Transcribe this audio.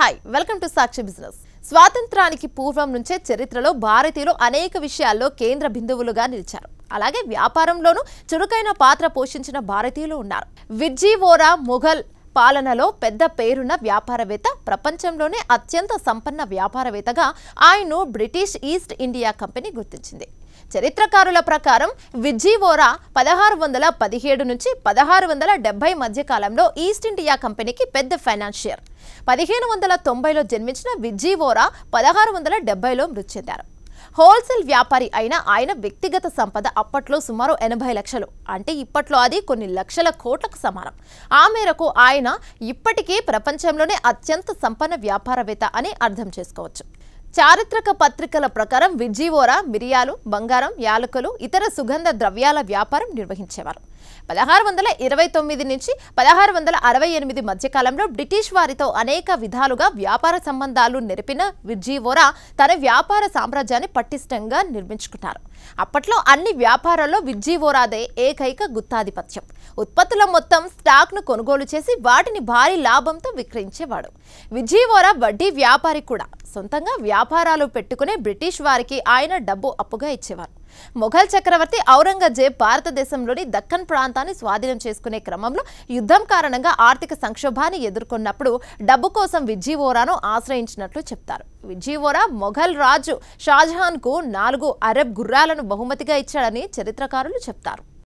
hi welcome to Sakshi business స్వాతంత్రానికి పూర్వం నుంచే చరిత్రలో భారతీయులు అనేక విషయాల్లో కేంద్ర బిందువులుగా నిలిచారు అలాగే వ్యాపారంలోనూ చురుకైన పాత్ర పోషించిన భారతీయులు ఉన్నారు విర్జీ మొఘల్ పాలనలో పెద్ద పేరున్న వ్యాపారవేత్త ప్రపంచంలోనే అత్యంత సంపన్న వ్యాపారవేత్తగా ఆయన్ను బ్రిటిష్ ఈస్ట్ ఇండియా కంపెనీ గుర్తించింది చరిత్రకారుల ప్రకారం విజ్జీవోరా పదహారు వందల పదిహేడు నుంచి పదహారు వందల డెబ్బై మధ్యకాలంలో ఈస్ట్ ఇండియా కంపెనీకి పెద్ద ఫైనాన్షియర్ పదిహేను వందల తొంభైలో జన్మించిన విజ్జీవోరా పదహారు వందల డెబ్బైలో మృతి చెందారు హోల్సేల్ వ్యాపారి అయిన ఆయన వ్యక్తిగత సంపద అప్పట్లో సుమారు ఎనభై లక్షలు అంటే ఇప్పట్లో అది కొన్ని లక్షల కోట్లకు సమానం ఆ మేరకు ఆయన ఇప్పటికీ ప్రపంచంలోనే అత్యంత సంపన్న వ్యాపారవేత్త అని అర్థం చేసుకోవచ్చు చారిత్రక పత్రికల ప్రకారం విజ్జీవోరా మిరియాలు బంగారం యాలకులు ఇతర సుగంధ ద్రవ్యాల వ్యాపారం నిర్వహించేవారు పదహారు వందల ఇరవై తొమ్మిది నుంచి పదహారు వందల అరవై ఎనిమిది మధ్యకాలంలో బ్రిటిష్ వారితో అనేక విధాలుగా వ్యాపార సంబంధాలు నెరిపిన విర్జీవోరా తన వ్యాపార సామ్రాజ్యాన్ని పటిష్టంగా నిర్మించుకున్నారు అప్పట్లో అన్ని వ్యాపారాల్లో విర్జీవోరాదే ఏకైక గుత్తాధిపత్యం ఉత్పత్తుల మొత్తం స్టాక్ను కొనుగోలు చేసి వాటిని భారీ లాభంతో విక్రయించేవాడు విజయవాడ వడ్డీ వ్యాపారి కూడా సొంతంగా వ్యాపారాలు పెట్టుకునే బ్రిటిష్ వారికి ఆయన డబ్బు అప్పుగా ఇచ్చేవారు మొఘల్ చక్రవర్తి ఔరంగజేబ్ భారతదేశంలోని దక్కన్ ప్రాంతాన్ని స్వాధీనం చేసుకునే క్రమంలో యుద్ధం కారణంగా ఆర్థిక సంక్షోభాన్ని ఎదుర్కొన్నప్పుడు డబ్బు కోసం విజీవోరాను ఆశ్రయించినట్లు చెప్తారు విజీవోరా మొఘల్ రాజు షాజహాన్కు నాలుగు అరబ్ గుర్రాలను బహుమతిగా ఇచ్చాడని చరిత్రకారులు చెప్తారు